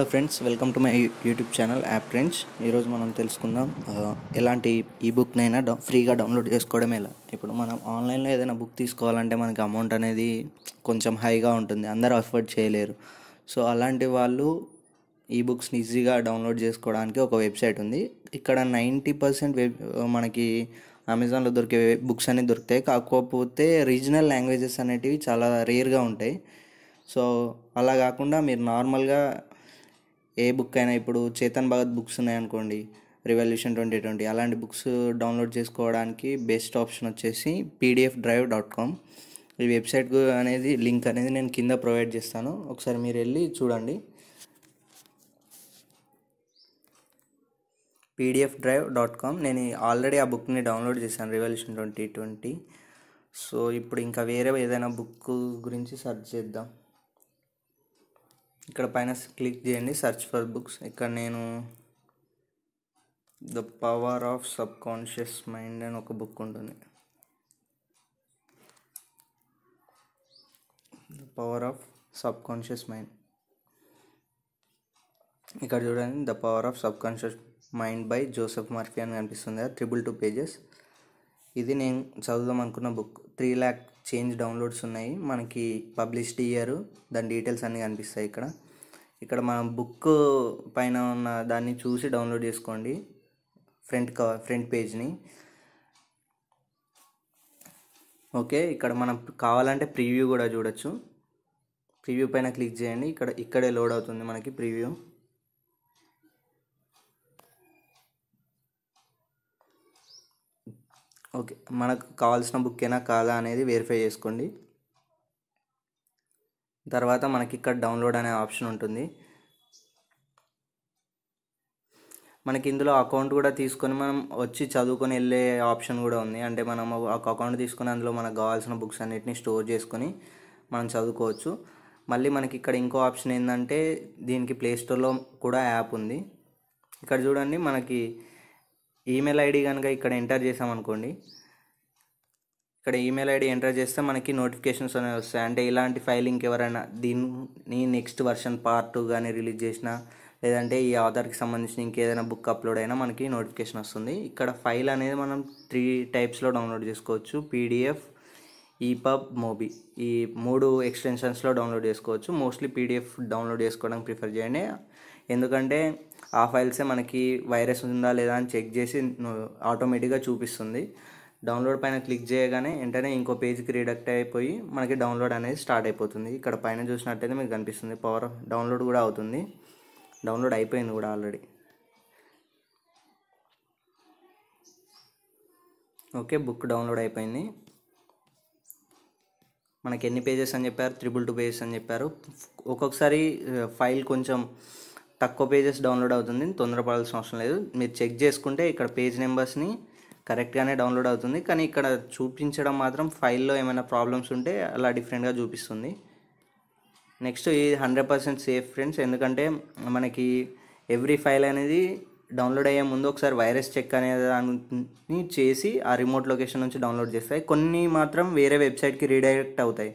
hello friends welcome to my YouTube channel app friends ఈరోజు మనం తెలుసుకుందాం ఎలాంటి ఈ బుక్నైనా డౌ ఫ్రీగా డౌన్లోడ్ చేసుకోవడం ఎలా ఇప్పుడు మనం ఆన్లైన్లో ఏదైనా బుక్ తీసుకోవాలంటే మనకి అమౌంట్ అనేది కొంచెం హైగా ఉంటుంది అందరూ అఫోర్డ్ చేయలేరు సో అలాంటి వాళ్ళు ఈ బుక్స్ని ఈజీగా డౌన్లోడ్ చేసుకోవడానికి ఒక వెబ్సైట్ ఉంది ఇక్కడ నైంటీ పర్సెంట్ వెబ్ మనకి అమెజాన్లో దొరికే బుక్స్ అన్నీ దొరుకుతాయి కాకపోతే రీజనల్ లాంగ్వేజెస్ అనేటివి చాలా రేర్గా ఉంటాయి సో అలా కాకుండా మీరు నార్మల్గా ఏ బుక్ అయినా ఇప్పుడు చేతన్ భగత్ బుక్స్ ఉన్నాయనుకోండి రివల్యూషన్ ట్వంటీ ట్వంటీ అలాంటి బుక్స్ డౌన్లోడ్ చేసుకోవడానికి బెస్ట్ ఆప్షన్ వచ్చేసి పీడిఎఫ్ డ్రైవ్ డాట్ కామ్ ఈ వెబ్సైట్ అనేది లింక్ అనేది నేను కింద ప్రొవైడ్ చేస్తాను ఒకసారి మీరు వెళ్ళి చూడండి పీడిఎఫ్ డ్రైవ్ డాట్ కామ్ నేను ఆల్రెడీ ఆ బుక్ని డౌన్లోడ్ చేశాను రివల్యూషన్ ట్వంటీ ట్వంటీ సో ఇప్పుడు ఇంకా వేరే ఏదైనా బుక్ గురించి సెర్చ్ చేద్దాం ఇక్కడ పైన క్లిక్ చేయండి సర్చ్ ఫర్ బుక్స్ ఇక్కడ నేను the power of subconscious mind అని ఒక బుక్ ఉంటుంది the power of subconscious mind ఇక్కడ చూడండి the power of subconscious mind by Joseph Murphy అని కనిపిస్తుంది ట్రిపుల్ టూ పేజెస్ ఇది నేను చదువుదాం అనుకున్న book three lakh change downloads ఉన్నాయి మనకి పబ్లిసిటీ ఇయర్ దాని డీటెయిల్స్ అన్నీ కనిపిస్తాయి ఇక్కడ ఇక్కడ మనం బుక్ పైన ఉన్న దాన్ని చూసి డౌన్లోడ్ చేసుకోండి ఫ్రంట్ కవర్ ఫ్రంట్ పేజ్ని ఓకే ఇక్కడ మనం కావాలంటే ప్రివ్యూ కూడా చూడొచ్చు ప్రివ్యూ పైన క్లిక్ చేయండి ఇక్కడ ఇక్కడే లోడ్ అవుతుంది మనకి ప్రివ్యూ ఓకే మనకు కావాల్సిన బుక్ అయినా కాదా అనేది వెరిఫై చేసుకోండి తర్వాత మనకి ఇక్కడ డౌన్లోడ్ అనే ఆప్షన్ ఉంటుంది మనకి ఇందులో అకౌంట్ కూడా తీసుకొని మనం వచ్చి చదువుకొని వెళ్ళే ఆప్షన్ కూడా ఉంది అంటే మనం ఒక అకౌంట్ తీసుకొని అందులో మనకు కావాల్సిన బుక్స్ అన్నిటిని స్టోర్ చేసుకొని మనం చదువుకోవచ్చు మళ్ళీ మనకి ఇక్కడ ఇంకో ఆప్షన్ ఏంటంటే దీనికి ప్లేస్టోర్లో కూడా యాప్ ఉంది ఇక్కడ చూడండి మనకి ఈమెయిల్ ఐడి కనుక ఇక్కడ ఎంటర్ చేసామనుకోండి ఇక్కడ ఈమెయిల్ ఐడి ఎంటర్ చేస్తే మనకి నోటిఫికేషన్స్ అనేవి వస్తాయి అంటే ఇలాంటి ఫైల్ ఎవరైనా దీన్ని నెక్స్ట్ వర్షన్ పార్ట్ టూ కానీ రిలీజ్ చేసినా లేదంటే ఈ ఆధార్కి సంబంధించిన ఇంకేదైనా బుక్ అప్లోడ్ అయినా మనకి నోటిఫికేషన్ వస్తుంది ఇక్కడ ఫైల్ అనేది మనం త్రీ టైప్స్లో డౌన్లోడ్ చేసుకోవచ్చు పీడిఎఫ్ ఈపబ్ మోబీ ఈ మూడు ఎక్స్టెన్షన్స్లో డౌన్లోడ్ చేసుకోవచ్చు మోస్ట్లీ పీడిఎఫ్ డౌన్లోడ్ చేసుకోవడానికి ప్రిఫర్ చేయండి ఎందుకంటే ఆ ఫైల్సే మనకి వైరస్ ఉందా లేదా అని చెక్ చేసి ఆటోమేటిక్గా చూపిస్తుంది డౌన్లోడ్ పైన క్లిక్ చేయగానే వెంటనే ఇంకో పేజ్కి రిడక్ట్ అయిపోయి మనకి డౌన్లోడ్ అనేది స్టార్ట్ అయిపోతుంది ఇక్కడ పైన చూసినట్టయితే మీకు కనిపిస్తుంది పవర్ డౌన్లోడ్ కూడా అవుతుంది డౌన్లోడ్ అయిపోయింది కూడా ఆల్రెడీ ఓకే బుక్ డౌన్లోడ్ అయిపోయింది మనకి ఎన్ని పేజెస్ అని చెప్పారు త్రిబుల్ టూ పేజెస్ అని చెప్పారు ఒక్కొక్కసారి ఫైల్ కొంచెం తక్కువ పేజెస్ డౌన్లోడ్ అవుతుంది తొందరపడాల్సిన అవసరం లేదు మీరు చెక్ చేసుకుంటే ఇక్కడ పేజ్ నెంబర్స్ని కరెక్ట్గానే డౌన్లోడ్ అవుతుంది కానీ ఇక్కడ చూపించడం మాత్రం ఫైల్లో ఏమైనా ప్రాబ్లమ్స్ ఉంటే అలా డిఫరెంట్గా చూపిస్తుంది నెక్స్ట్ ఇది హండ్రెడ్ పర్సెంట్ సేఫ్ ఫ్రెండ్స్ ఎందుకంటే మనకి ఎవ్రీ ఫైల్ అనేది డౌన్లోడ్ అయ్యే ముందు ఒకసారి వైరస్ చెక్ అనే దాన్ని చేసి ఆ రిమోట్ లొకేషన్ నుంచి డౌన్లోడ్ చేస్తాయి కొన్ని మాత్రం వేరే వెబ్సైట్కి రీడైరెక్ట్ అవుతాయి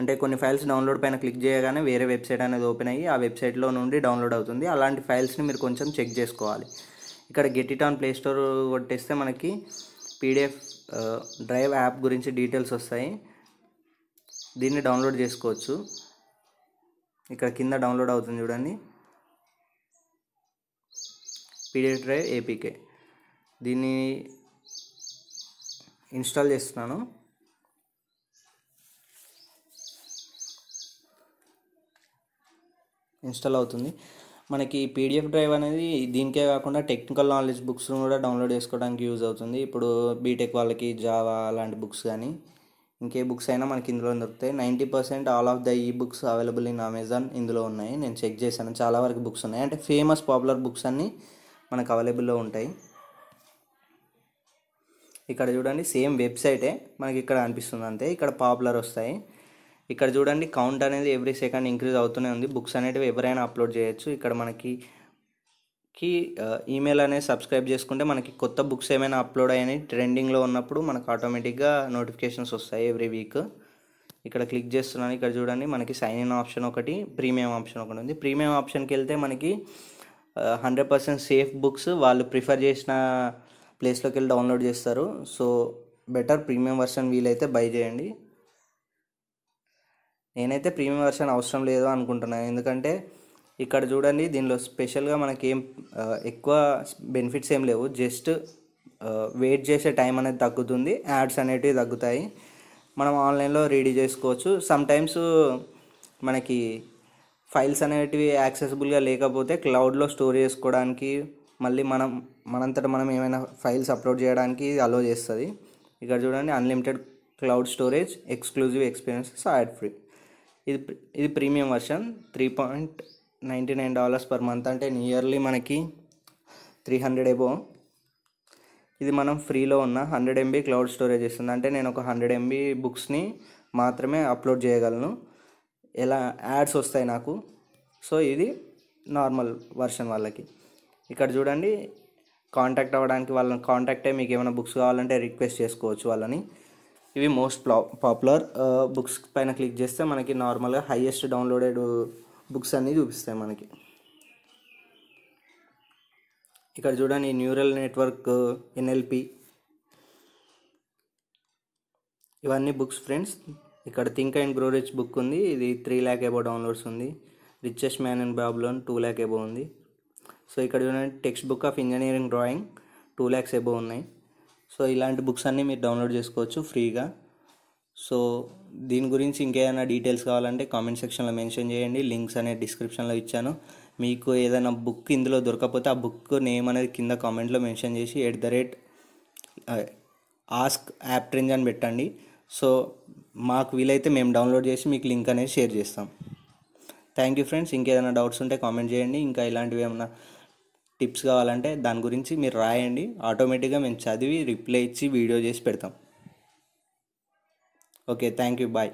అంటే కొన్ని ఫైల్స్ డౌన్లోడ్ పైన క్లిక్ చేయగానే వేరే వెబ్సైట్ అనేది ఓపెన్ అయ్యి ఆ వెబ్సైట్లో నుండి డౌన్లోడ్ అవుతుంది అలాంటి ఫైల్స్ని మీరు కొంచెం చెక్ చేసుకోవాలి ఇక్కడ get it on Play Store కొట్టేస్తే మనకి పీడిఎఫ్ డ్రైవ్ యాప్ గురించి డీటెయిల్స్ వస్తాయి దీన్ని డౌన్లోడ్ చేసుకోవచ్చు ఇక్కడ కింద డౌన్లోడ్ అవుతుంది చూడండి పీడిఎఫ్ డ్రైవ్ ఏపీకే దీన్ని ఇన్స్టాల్ చేస్తున్నాను ఇన్స్టాల్ అవుతుంది మనకి పీడిఎఫ్ డ్రైవ్ అనేది దీనికే కాకుండా టెక్నికల్ నాలెడ్జ్ బుక్స్ కూడా డౌన్లోడ్ చేసుకోవడానికి యూజ్ అవుతుంది ఇప్పుడు బీటెక్ వాళ్ళకి జావా అలాంటి బుక్స్ కానీ ఇంకే బుక్స్ అయినా మనకి ఇందులో దొరుకుతాయి ninety percent all of the ebooks available in Amazon ఇందులో ఉన్నాయి నేను చెక్ చేశాను చాలా వరకు బుక్స్ ఉన్నాయి అంటే ఫేమస్ పాపులర్ బుక్స్ అన్నీ మనకు అవైలబుల్లో ఉంటాయి ఇక్కడ చూడండి సేమ్ వెబ్సైటే మనకి ఇక్కడ అనిపిస్తుంది అంతే ఇక్కడ పాపులర్ వస్తాయి ఇక్కడ చూడండి కౌంట్ అనేది ఎవ్రీ సెకండ్ ఇంక్రీజ్ అవుతూనే ఉంది బుక్స్ అనేవి ఎవరైనా అప్లోడ్ చేయొచ్చు ఇక్కడ మనకి కి ఈమెయిల్ అనేది సబ్స్క్రైబ్ చేసుకుంటే మనకి కొత్త బుక్స్ ఏమైనా అప్లోడ్ అయ్యాయి ట్రెండింగ్లో ఉన్నప్పుడు మనకు ఆటోమేటిక్గా నోటిఫికేషన్స్ వస్తాయి ఎవ్రీ వీక్ ఇక్కడ క్లిక్ చేస్తున్నాను ఇక్కడ చూడండి మనకి సైన్ ఇన్ ఆప్షన్ ఒకటి ప్రీమియం ఆప్షన్ ఒకటి ఉంది ప్రీమియం ఆప్షన్కి వెళ్తే మనకి హండ్రెడ్ పర్సెంట్ సేఫ్ బుక్స్ వాళ్ళు ప్రిఫర్ చేసిన ప్లేస్లోకి వెళ్ళి డౌన్లోడ్ చేస్తారు సో బెటర్ ప్రీమియం వర్షన్ వీలైతే బై చేయండి నేనైతే ప్రీమియం వర్షన్ అవసరం లేదు అనుకుంటున్నాను ఎందుకంటే ఇక్కడ చూడండి దీనిలో స్పెషల్గా మనకి ఏం ఎక్కువ బెనిఫిట్స్ ఏం లేవు జస్ట్ వెయిట్ చేసే టైం అనేది తగ్గుతుంది యాడ్స్ అనేటివి తగ్గుతాయి మనం ఆన్లైన్లో రెడీ చేసుకోవచ్చు సమ్టైమ్స్ మనకి ఫైల్స్ అనేటివి యాక్సెసిబుల్గా లేకపోతే క్లౌడ్లో స్టోర్ చేసుకోవడానికి మళ్ళీ మనం మనంతట మనం ఏమైనా ఫైల్స్ అప్లోడ్ చేయడానికి అలో చేస్తుంది ఇక్కడ చూడండి unlimited cloud storage exclusive experience ad free ఇది ఇది premium version three point ninety nine dollars per month అంటే నియర్లీ మనకి త్రీ హండ్రెడ్ ఎబో ఇది మనం ఫ్రీలో ఉన్న హండ్రెడ్ ఎంబీ క్లౌడ్ స్టోరేజ్ ఇస్తుంది అంటే నేను ఒక హండ్రెడ్ ఎంబీ బుక్స్ని మాత్రమే అప్లోడ్ చేయగలను ఎలా యాడ్స్ వస్తాయి నాకు సో ఇది నార్మల్ వర్షన్ వాళ్ళకి ఇక్కడ చూడండి కాంటాక్ట్ అవ్వడానికి వాళ్ళని కాంటాక్ట్ అయ్యి మీకు ఏమైనా బుక్స్ కావాలంటే రిక్వెస్ట్ చేసుకోవచ్చు వాళ్ళని ఇవి మోస్ట్ పాపులర్ బుక్స్ పైన క్లిక్ చేస్తే మనకి నార్మల్గా హైయెస్ట్ డౌన్లోడెడ్ బుక్స్ అన్నీ చూపిస్తాయి మనకి ఇక్కడ చూడండి న్యూరల్ నెట్వర్క్ ఎన్ఎల్పి ఇవన్నీ బుక్స్ ఫ్రెండ్స్ ఇక్కడ think and grow rich book ఉంది ఇది త్రీ ల్యాక్ ఎబో డౌన్లోడ్స్ ఉంది richest man and Babylon two lakh above ఉంది సో ఇక్కడ చూడండి text book of engineering drawing two lakhs above ఉన్నాయి సో ఇలాంటి బుక్స్ అన్నీ మీరు డౌన్లోడ్ చేసుకోవచ్చు ఫ్రీగా సో దీని గురించి ఇంకేమైనా డీటెయిల్స్ కావాలంటే కామెంట్ సెక్షన్లో మెన్షన్ చేయండి లింక్స్ అనే డిస్క్రిప్షన్లో ఇచ్చాను మీకు ఏదైనా బుక్ ఇందులో దొరకకపోతే ఆ బుక్ నేమ్ అనేది కింద కామెంట్లో మెన్షన్ చేసి at the rate ask app ట్రింజ్ అని పెట్టండి సో మాకు వీలైతే మేము డౌన్లోడ్ చేసి మీకు లింక్ అనేది షేర్ చేస్తాం థ్యాంక్ యూ ఫ్రెండ్స్ ఇంకేదైనా డౌట్స్ ఉంటే కామెంట్ చేయండి ఇంకా ఇలాంటివి ఏమైనా టిప్స్ కావాలంటే దాని గురించి మీరు రాయండి ఆటోమేటిక్గా మేము చదివి రిప్లై ఇచ్చి వీడియో చేసి పెడతాం ఓకే థ్యాంక్ యూ బాయ్